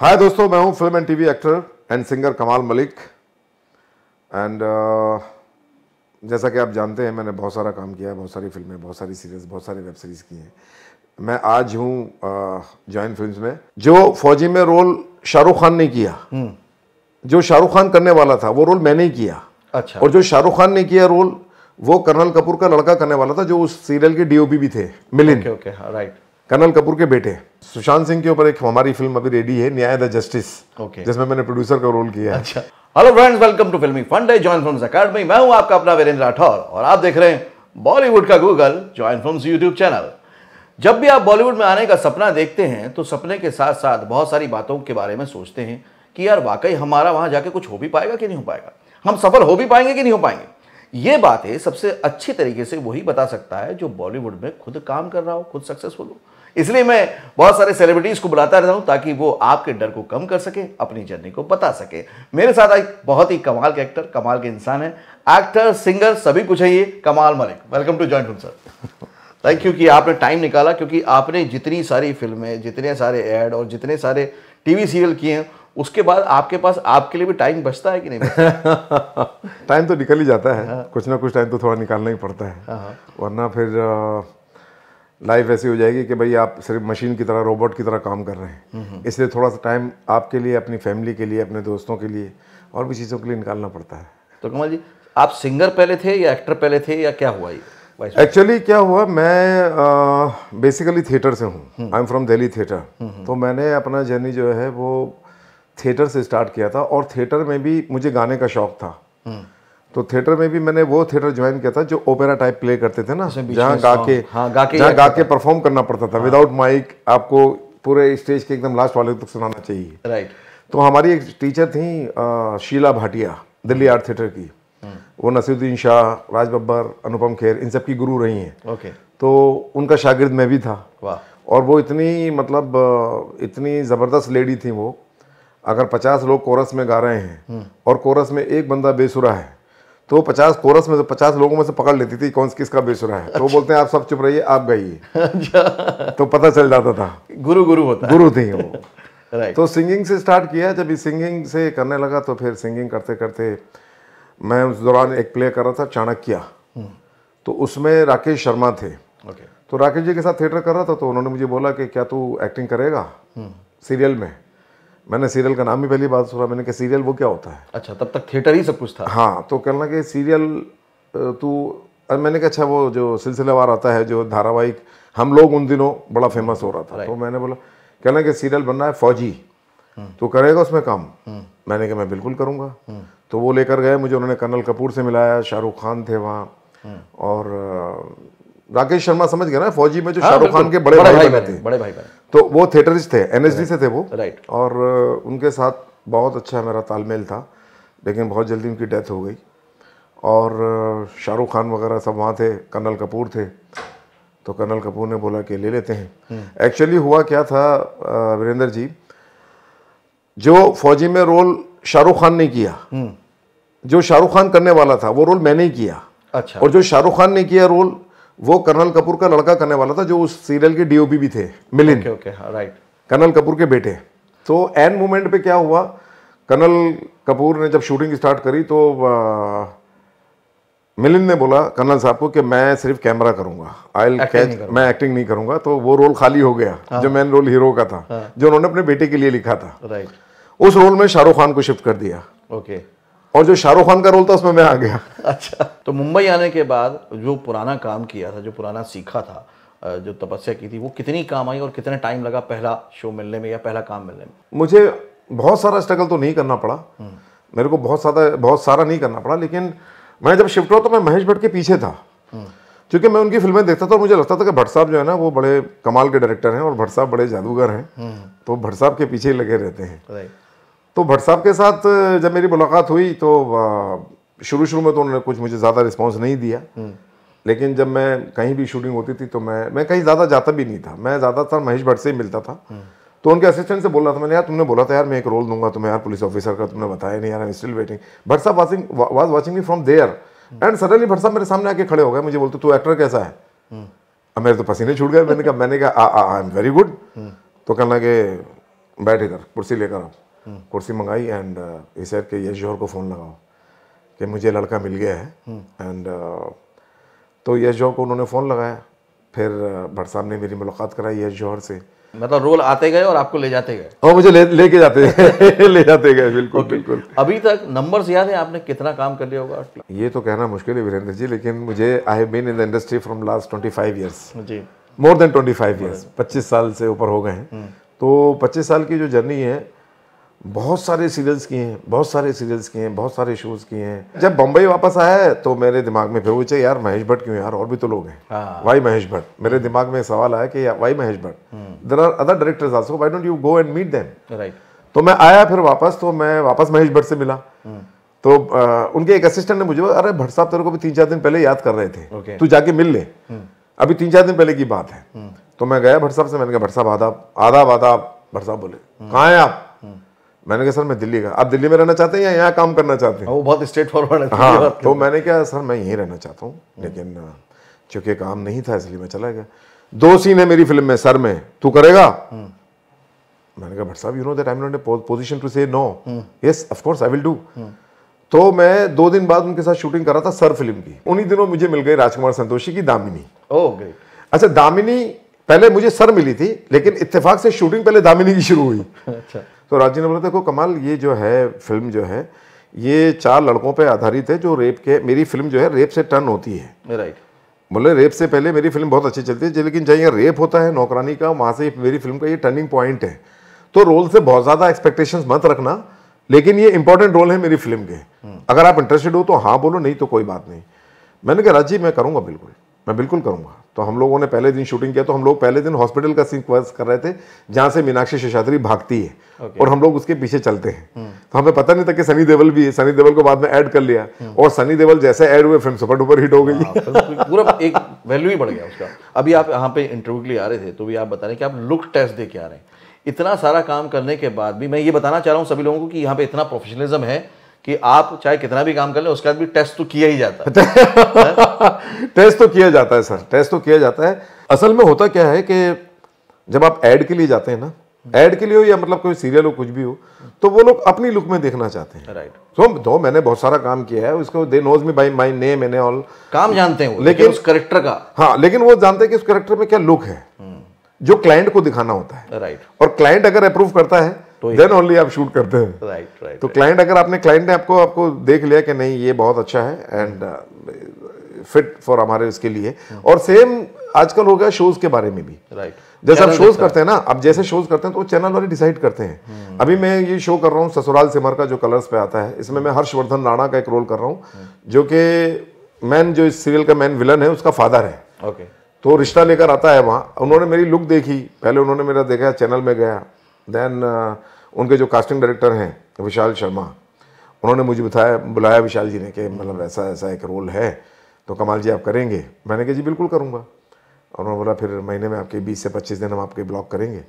हाय दोस्तों मैं हूं film and TV actor and singer Kamaal Malik and uh, जैसा कि आप जानते हैं मैंने बहुत सारा काम किया है बहुत सारी फिल्में बहुत सारी सीरीज बहुत सारे वेब सीरीज़ की हैं मैं आज हूं जॉइन uh, फिल्म्स में जो फौजी में रोल शाहरुख खान ने किया हुँ. हम्म। जो शाहरुख खान करने वाला था वो रोल मैंने ही किया अच्छा और जो शाहरुख खान ने किया रोल वो कर्नल कपूर का लड़का करने वाला था जो उस सीरियल के डीओपी भी थे मिलिन okay okay right colonel Kapoor के बेटे सुशांत सिंह के ऊपर एक हमारी फिल्म अभी रेडी है न्याय द जस्टिस ओके जिसमें मैंने प्रोड्यूसर का रोल किया अच्छा hello friends welcome to filming fund join film academy मैं हूं आपका अपना वीरेंद्र राठौर और आप देख रहे हैं बॉलीवुड का Google join film YouTube channel जब भी आप बॉलीवुड में आने का सपना देखते हैं तो सपने के साथ साथ बहुत सारी बातों के बारे में सोचते हैं कि यार वाकई हमारा वहाँ जाके कुछ हो भी पाएगा कि नहीं हो पाएगा हम सफल हो भी पाएंगे कि नहीं हो पाएंगे ये बातें सबसे अच्छी तरीके से वही बता सकता है जो बॉलीवुड में खुद काम कर रहा हो खुद सक्सेसफुल हो इसलिए मैं बहुत सारे सेलिब्रिटीज़ को बुलाता रहता हूँ ताकि वो आपके डर को कम कर सके अपनी जर्नी को बता सके मेरे साथ एक बहुत ही कमाल के एक्टर कमाल के इंसान है एक्टर सिंगर सभी कुछ है ये Kamaal Malik welcome to joint sir thank you कि आपने टाइम निकाला क्योंकि आपने जितनी सारी फिल्में जितने सारे एड और जितने सारे टीवी सीरियल किए हैं उसके बाद आपके पास आपके लिए भी टाइम बचता है कि नहीं टाइम तो निकल ही जाता है हाँ। कुछ ना कुछ टाइम तो थोड़ा निकालना ही पड़ता है हाँ, हाँ। वरना फिर लाइफ ऐसी हो जाएगी कि भाई आप सिर्फ मशीन की तरह रोबोट की तरह काम कर रहे हैं इसलिए थोड़ा सा टाइम आपके लिए अपनी फैमिली के लिए अपने दोस्तों के लिए और भी चीज़ों के लिए निकालना पड़ता है तो कमल जी आप सिंगर पहले थे या एक्टर पहले थे या क्या हुआ ये एक्चुअली क्या हुआ मैं बेसिकली थिएटर से हूँ I am from Delhi theatre तो मैंने अपना जर्नी जो है वो थिएटर से स्टार्ट किया था और थिएटर में भी मुझे गाने का शौक था हम्म। तो थिएटर में भी मैंने वो थिएटर ज्वाइन किया था जो ओपेरा टाइप प्ले करते थे ना जहाँ गा के हाँ, गा के जहाँ गा के परफॉर्म करना पड़ता था विदाउट हाँ। माइक आपको पूरे स्टेज के एकदम लास्ट वाले तक सुनाना चाहिए राइट तो हमारी एक टीचर थी शीला भाटिया दिल्ली आर्ट थिएटर की हाँ। वो नसीरुद्दीन शाह राज बब्बर अनुपम खेर इन सब की गुरु रही हैं ओके तो उनका शागिर्द मैं भी था वाह और वो इतनी मतलब इतनी ज़बरदस्त लेडी थी वो अगर पचास लोग कोरस में गा रहे हैं हम्म। और कोरस में एक बंदा बेसुरा है तो पचास कोरस में तो पचास लोगों में से पकड़ लेती थी कौन किसका बेच रहा है तो अच्छा। तो बोलते हैं आप सब चुप रहिए आप गाइए अच्छा तो पता चल जाता था गुरु गुरु होता गुरु थी वो तो सिंगिंग से स्टार्ट किया जब सिंगिंग से करने लगा तो फिर सिंगिंग करते करते मैं उस दौरान एक प्ले कर रहा था चाणक्य हम्म। तो उसमें राकेश शर्मा थे तो राकेश जी के साथ थिएटर कर रहा था तो उन्होंने मुझे बोला कि क्या तू एक्टिंग करेगा हम्म। सीरियल में मैंने सीरियल का नाम भी पहली बात सुना मैंने कहा सीरियल वो क्या होता है अच्छा तब तक थिएटर ही सब कुछ था हाँ तो कहना कि सीरियल तू मैंने कहा अच्छा वो जो सिलसिलेवार आता है जो धारावाहिक हम लोग उन दिनों बड़ा फेमस हो रहा था तो मैंने बोला कहना कि सीरियल बनना है फौजी तो करेगा उसमें काम हम्म। मैंने कहा मैं बिल्कुल करूँगा हम्म। तो वो लेकर गए मुझे उन्होंने कर्नल कपूर से मिलाया शाहरुख खान थे वहाँ और राकेश शर्मा समझ गया ना फौजी में जो हाँ, शाहरुख खान के बड़े भाई बने थे बड़े भाई बहन तो वो थिएटरिस्ट थे एन से थे वो राइट और uh, उनके साथ बहुत अच्छा मेरा तालमेल था लेकिन बहुत जल्दी उनकी डेथ हो गई और uh, शाहरुख खान वगैरह सब वहाँ थे कर्नल कपूर थे तो कर्नल कपूर ने बोला कि ले लेते हैं एक्चुअली हम्म। हुआ क्या था uh, वीरेंद्र जी जो फौजी में रोल शाहरुख खान ने किया हम्म। जो शाहरुख खान करने वाला था वो रोल मैंने ही किया अच्छा और जो शाहरुख खान ने किया रोल वो कर्नल कपूर का लड़का करने वाला था जो उस सीरियल के डीओपी भी थे मिलिन okay okay right colonel Kapoor के बेटे तो एन मोमेंट पे क्या हुआ कर्नल कपूर ने जब शूटिंग स्टार्ट करी तो आ, मिलिन ने बोला कर्नल साहब को कि मैं सिर्फ कैमरा करूंगा आई कैच मैं एक्टिंग नहीं करूंगा तो वो रोल खाली हो गया हाँ। जो मेन रोल हीरो का था हाँ। जो उन्होंने अपने बेटे के लिए लिखा था राइट उस रोल में शाहरुख खान को शिफ्ट कर दिया ओके और जो शाहरुख खान का रोल था उसमें मैं आ गया अच्छा तो मुंबई आने के बाद जो पुराना काम किया था जो पुराना सीखा था जो तपस्या की थी वो कितनी काम आई और कितने टाइम लगा पहला शो मिलने में या पहला काम मिलने में मुझे बहुत सारा स्ट्रगल तो नहीं करना पड़ा हम्म। मेरे को बहुत सारा बहुत सारा नहीं करना पड़ा लेकिन मैं जब शिफ्ट हुआ तो मैं महेश भट्ट के पीछे था हम्म। क्योंकि मैं उनकी फिल्में देखता था और मुझे लगता था कि भट्ट साहब जो है ना वो बड़े कमाल के डायरेक्टर हैं और भट्ट साहब बड़े जादूगर हैं हम्म। तो भट्ट साहब के पीछे ही लगे रहते हैं तो भट्ट साहब के साथ जब मेरी मुलाकात हुई तो शुरू शुरू में तो उन्होंने कुछ मुझे ज़्यादा रिस्पॉन्स नहीं दिया हम्म। लेकिन जब मैं कहीं भी शूटिंग होती थी तो मैं मैं कहीं ज़्यादा जाता भी नहीं था मैं ज़्यादातर महेश भट्ट से ही मिलता था हम्म। तो उनके असिस्टेंट से बोल रहा था मैंने यार तुमने बोला था यार मैं एक रोल दूंगा तुम्हें यार पुलिस ऑफिसर का तुमने बताया नहीं यार आई स्टिल वेटिंग भट्ट साहब watching was watching me from there and suddenly Bhatt साहब मेरे सामने आके खड़े हो गए मुझे बोलते तू एक्टर कैसा है हम्म। अब मेरे तो पसीने छूट गए मैंने कहा मैंने कहा आई एम वेरी गुड तो कहना कि बैठे कर कुर्सी लेकर आप कुर्सी मंगाई एंड uh, ये के यश जौहर को फ़ोन लगाओ कि मुझे लड़का मिल गया है एंड हम्म। uh, तो यश जौहर को उन्होंने फ़ोन लगाया फिर uh, भट साहब ने मेरी मुलाकात कराई यश जौहर से मतलब रोल आते गए और आपको ले जाते गए और हाँ, मुझे ले लेके जाते गए ले जाते गए बिल्कुल okay. बिल्कुल अभी तक नंबर्स याद है आपने कितना काम कर लिया होगा ये तो कहना मुश्किल है वीरेंद्र जी लेकिन मुझे I have been in the industry from last twenty five years जी more than twenty five years पच्चीस साल से ऊपर हो गए हैं हम्म। तो पच्चीस साल की जो जर्नी है बहुत सारे सीरियल्स किए हैं बहुत सारे सीरियल्स किए हैं बहुत सारे शोज किए हैं जब बम्बई वापस आया तो मेरे दिमाग में फिर वो चाहिए यार महेश भट्ट क्यों यार और भी तो लोग हैं वाई हाँ। महेश भट्ट मेरे दिमाग में सवाल आया कि why Mahesh Bhatt there are other directors also why don't you go and meet them right तो मैं आया फिर वापस तो मैं वापस महेश भट्ट से मिला हम्म। तो आ, उनके एक असिस्टेंट ने मुझे अरे भट्ट साहब तेरे को भी तीन चार दिन पहले याद कर रहे थे तू जाके मिल ले हम्म। अभी तीन चार दिन पहले की बात है हम्म। तो मैं गया भट्ट साहब से मैंने कहा भट्ट साहब आदाब आदाब आदाब भट्ट साहब बोले कहाँ हैं आप मैंने कहा सर मैं दिल्ली का आप दिल्ली में रहना चाहते हैं या यहाँ काम करना चाहते हैं वो बहुत स्ट्रेट फॉरवर्ड है हाँ तो मैंने कहा सर मैं यहीं रहना चाहता हूँ लेकिन चूंकि काम नहीं था इसलिए मैं चला गया दो सीन है मेरी फिल्म में सर में तू करेगा हम्म। मैंने कहा भट्ट साहब you know that I am not a position to say no yes of course I will do तो मैं दो दिन बाद उनके साथ शूटिंग कर रहा था सर फिल्म की उन्हीं दिनों मुझे मिल गई राजकुमार संतोषी की दामिनी ओह oh, अच्छा दामिनी पहले मुझे सर मिली थी लेकिन इत्तेफाक से शूटिंग पहले दामिनी की शुरू हुई अच्छा तो राजी ने बोला देखो कमाल ये जो है फिल्म जो है ये चार लड़कों पे आधारित है जो रेप के मेरी फिल्म जो है रेप से टर्न होती है राइट बोले रेप से पहले मेरी फिल्म बहुत अच्छी चलती है लेकिन जहाँ रेप होता है नौकरानी का वहाँ से मेरी फिल्म का ये टर्निंग पॉइंट है तो रोल से बहुत ज़्यादा एक्सपेक्टेशन मत रखना लेकिन ये इंपॉर्टेंट रोल है मेरी फिल्म के हम्म। अगर आप इंटरेस्टेड हो तो हाँ बोलो नहीं तो कोई बात नहीं मैंने कहा राजी मैं करूँगा बिल्कुल मैं बिल्कुल करूँगा तो हम लोगों ने पहले दिन शूटिंग किया तो हम लोग पहले दिन हॉस्पिटल का सीक्वेंस कर रहे थे जहाँ से मीनाक्षी शेषात्री भागती है okay. और हम लोग उसके पीछे चलते हैं हम्म। तो हमें पता नहीं था कि सनी देवल भी है सनी देवल को बाद में ऐड कर लिया हम्म। और सनी देवल जैसे ऐड हुए फिल्म सुपर डुपर हिट हो गई हाँ, पूरा एक वैल्यू ही बढ़ गया उसका अभी आप यहाँ पे इंटरव्यू के लिए आ रहे थे तो भी आप बता रहे कि आप लुक टेस्ट दे के आ रहे हैं इतना सारा काम करने के बाद भी मैं ये बताना चाह रहा हूँ सभी लोगों को कि यहाँ पे इतना प्रोफेशनलिज्म है कि आप चाहे कितना भी काम कर ले उसके बाद भी टेस्ट तो किया ही जाता है टेस्ट तो किया जाता है सर टेस्ट तो किया जाता है असल में होता क्या है कि जब आप एड के लिए जाते हैं ना एड के लिए हो या मतलब कोई सीरियल हो कुछ भी हो तो वो लोग अपनी लुक में देखना चाहते हैं राइट right. तो, तो मैंने बहुत सारा काम किया है उसको they knows me by my name and all काम जानते हैं वो लेकिन उस करेक्टर का हाँ लेकिन वो जानते हैं कि उस करेक्टर में क्या लुक है हम्म। जो क्लाइंट को दिखाना होता है राइट right. और क्लाइंट अगर अप्रूव करता है तो देन ओनली आप शूट करते हैं राइट right, राइट right, तो क्लाइंट right. अगर आपने क्लाइंट ने आपको आपको देख लिया कि नहीं ये बहुत अच्छा है एंड फिट फॉर हमारे इसके लिए hmm. और सेम आजकल हो गया शोज के बारे में भी राइट जैसे आप शोज करते हैं ना आप जैसे शोज hmm. करते हैं तो चैनल वाले डिसाइड करते हैं hmm. अभी मैं ये शो कर रहा हूँ ससुराल सिमर का जो कलर्स पे आता है इसमें मैं हर्षवर्धन राणा का एक रोल कर रहा हूँ जो कि मैन जो इस सीरियल का मैन विलन है उसका फादर है ओके तो रिश्ता लेकर आता है वहाँ उन्होंने मेरी लुक देखी पहले उन्होंने मेरा देखा चैनल में गया देन uh, उनके जो कास्टिंग डायरेक्टर हैं विशाल शर्मा उन्होंने मुझे बताया बुलाया विशाल जी ने कि मतलब ऐसा ऐसा एक रोल है तो कमाल जी आप करेंगे मैंने कहा जी बिल्कुल करूँगा और उन्होंने बोला फिर महीने में आपके बीस से पच्चीस दिन हम आपके ब्लॉग करेंगे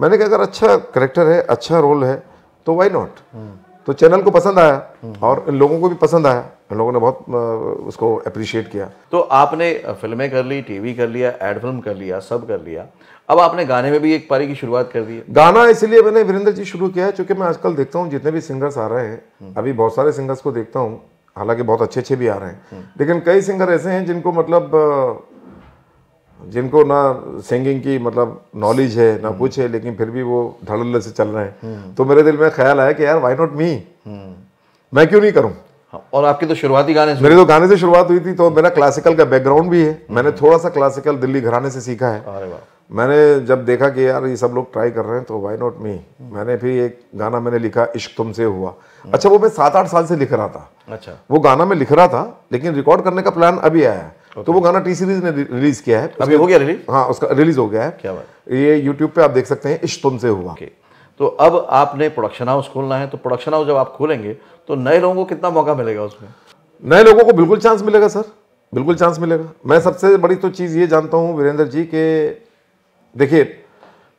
मैंने कहा अगर अच्छा करेक्टर है अच्छा रोल है तो वाई नॉट हम्म। तो चैनल को पसंद आया हम्म। और इन लोगों को भी पसंद आया इन लोगों ने बहुत उसको अप्रिशिएट किया तो आपने फिल्में कर ली टीवी कर लिया एड फिल्म कर लिया सब कर लिया अब आपने गाने में भी एक पारी की शुरुआत कर दी है गाना इसलिए मैंने वीरेंद्र जी शुरू किया है क्योंकि मैं आजकल देखता हूँ जितने भी सिंगर्स आ रहे हैं अभी बहुत सारे सिंगर्स को देखता हूँ हालांकि बहुत अच्छे अच्छे भी आ रहे हैं हम्म। लेकिन कई सिंगर ऐसे हैं जिनको मतलब जिनको ना सिंगिंग की मतलब नॉलेज है ना हम्म। कुछ है लेकिन फिर भी वो धड़ल्ले से चल रहे हैं हम्म। तो मेरे दिल में ख्याल आया कि यार वाई नॉट मी मैं क्यों नहीं करूँ हाँ, और आपके तो शुरुआती गाने मेरे तो गाने से शुरुआत हुई थी तो मेरा क्लासिकल का बैकग्राउंड भी है मैंने थोड़ा सा क्लासिकल दिल्ली घराने से सीखा है मैंने जब देखा कि यार ये सब लोग ट्राई कर रहे हैं तो वाई नॉट मी मैंने फिर एक गाना मैंने लिखा इश्क तुमसे हुआ अच्छा वो मैं सात आठ साल से लिख रहा था अच्छा वो गाना मैं लिख रहा था लेकिन रिकॉर्ड करने का प्लान अभी आया है तो वो गाना टी सीरीज ने रिलीज किया है अभी हो गया रिलीज हाँ उसका रिलीज हो गया है क्या बात ये यूट्यूब पे आप देख सकते हैं इश्क तुमसे हुआ तो अब आपने प्रोडक्शन हाउस खोलना है तो प्रोडक्शन हाउस जब आप खोलेंगे तो नए लोगों को कितना मौका मिलेगा उसमें नए लोगों को बिल्कुल चांस मिलेगा सर बिल्कुल चांस मिलेगा मैं सबसे बड़ी तो चीज़ ये जानता हूँ वीरेंद्र जी के देखिए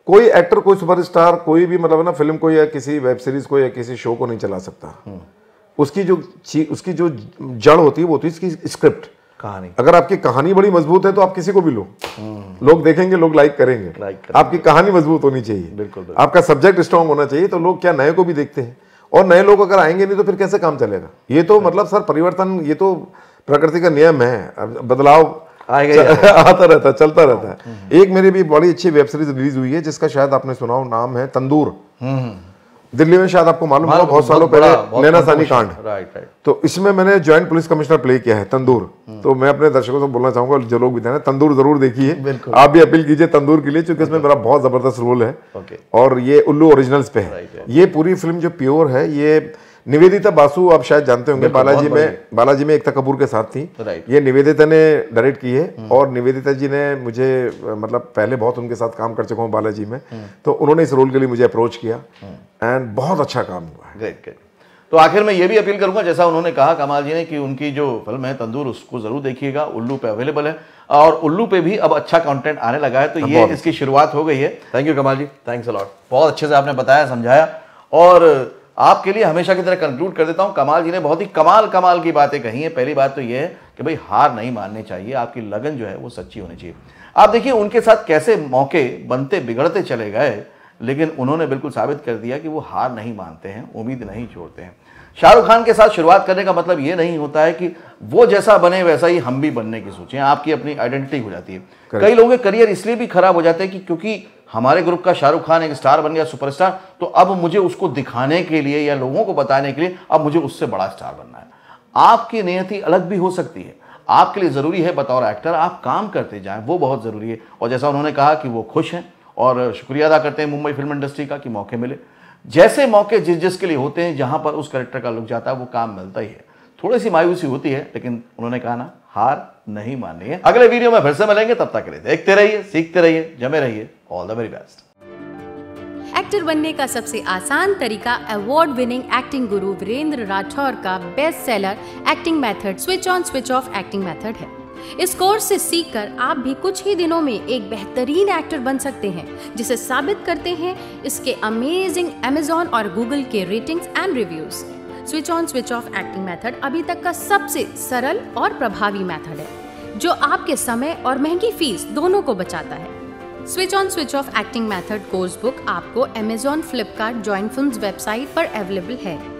कोई एक्टर कोई सुपरस्टार कोई भी मतलब ना फिल्म को या किसी वेब सीरीज को या किसी शो को नहीं चला सकता हम्म। उसकी जो उसकी जो जड़ होती है वो होती है इसकी स्क्रिप्ट कहानी अगर आपकी कहानी बड़ी मजबूत है तो आप किसी को भी लो हम्म। लोग देखेंगे लोग लाइक करेंगे लाइक करेंगे। आपकी कहानी मजबूत होनी चाहिए बिल्कुल, बिल्कुल आपका सब्जेक्ट स्ट्रांग होना चाहिए तो लोग क्या नए को भी देखते हैं और नए लोग अगर आएंगे नहीं तो फिर कैसे काम चलेगा ये तो मतलब सर परिवर्तन ये तो प्रकृति का नियम है बदलाव आता रहता है चलता रहता है हम्म। एक मेरी भी बड़ी अच्छी वेब सीरीज रिलीज हुई है जिसका शायद आपने सुना हो नाम है तंदूर हम्म। दिल्ली में शायद आपको मालूम होगा बहुत सालों पहले नैना सानी कांड राइट राइट तो इसमें मैंने ज्वाइंट पुलिस कमिश्नर प्ले किया है तंदूर हम्म। तो मैं अपने दर्शकों से बोलना चाहूंगा जो लोग भी थे तंदूर जरूर देखिए आप भी अपील कीजिए तंदूर के लिए क्योंकि इसमें मेरा बहुत जबरदस्त रोल है और ये उल्लू ओरिजिनल्स पे है ये पूरी फिल्म जो प्योर है ये निवेदिता बासु आप शायद जानते होंगे बालाजी में बालाजी में एकता कपूर के साथ थी ये निवेदिता ने डायरेक्ट की है हम्म। और निवेदिता जी ने मुझे मतलब पहले बहुत उनके साथ काम कर चुका हूँ बालाजी में हम्म। तो उन्होंने इस रोल के लिए मुझे अप्रोच किया एंड हम्म। बहुत अच्छा काम हुआ है तो आखिर मैं ये भी अपील करूंगा जैसा उन्होंने कहा कमाल जी ने कि उनकी जो फिल्म है तंदूर उसको जरूर देखिएगा उल्लू पे अवेलेबल है और उल्लू पे भी अब अच्छा कंटेंट आने लगा है तो ये इसकी शुरुआत हो गई है थैंक यू कमाल जी थैंक्स अलॉट बहुत अच्छे से आपने बताया समझाया और आपके लिए हमेशा की तरह कंक्लूड कर देता हूं कमाल जी ने बहुत ही कमाल कमाल की बातें कही हैं पहली बात तो यह है कि भाई हार नहीं माननी चाहिए आपकी लगन जो है वो सच्ची होनी चाहिए आप देखिए उनके साथ कैसे मौके बनते बिगड़ते चले गए लेकिन उन्होंने बिल्कुल साबित कर दिया कि वो हार नहीं मानते हैं उम्मीद नहीं छोड़ते हैं शाहरुख खान के साथ शुरुआत करने का मतलब ये नहीं होता है कि वो जैसा बने वैसा ही हम भी बनने की सोचें आपकी अपनी आइडेंटिटी हो जाती है कई लोगों के करियर इसलिए भी खराब हो जाते हैं कि क्योंकि हमारे ग्रुप का शाहरुख खान एक स्टार बन गया सुपरस्टार तो अब मुझे उसको दिखाने के लिए या लोगों को बताने के लिए अब मुझे उससे बड़ा स्टार बनना है आपकी नियति अलग भी हो सकती है आपके लिए ज़रूरी है बतौर एक्टर आप काम करते जाएं वो बहुत ज़रूरी है और जैसा उन्होंने कहा कि वो खुश हैं और शुक्रिया अदा करते हैं मुंबई फिल्म इंडस्ट्री का कि मौके मिले जैसे मौके जिस जिसके लिए होते हैं जहाँ पर उस करेक्टर का लुक जाता है वो काम मिलता ही है थोड़ी सी मायूसी होती है लेकिन उन्होंने कहा ना हार नहीं माननी है अगले वीडियो में फिर से मिलेंगे तब तक के लिए देखते रहिए सीखते रहिए जमे रहिए all the very best actor बनने का सबसे आसान तरीका अवार्ड विनिंग एक्टिंग गुरु वीरेंद्र राठौर का best seller acting method switch on switch off acting method है इस कोर्स से सीखकर आप भी कुछ ही दिनों में एक बेहतरीन एक्टर बन सकते हैं जिसे साबित करते हैं इसके अमेजिंग अमेजॉन और गूगल के ratings and reviews switch on switch off acting method अभी तक का सबसे सरल और प्रभावी मेथड है जो आपके समय और महंगी फीस दोनों को बचाता है switch on switch off acting method course book आपको Amazon Flipkart joint film website पर अवेलेबल है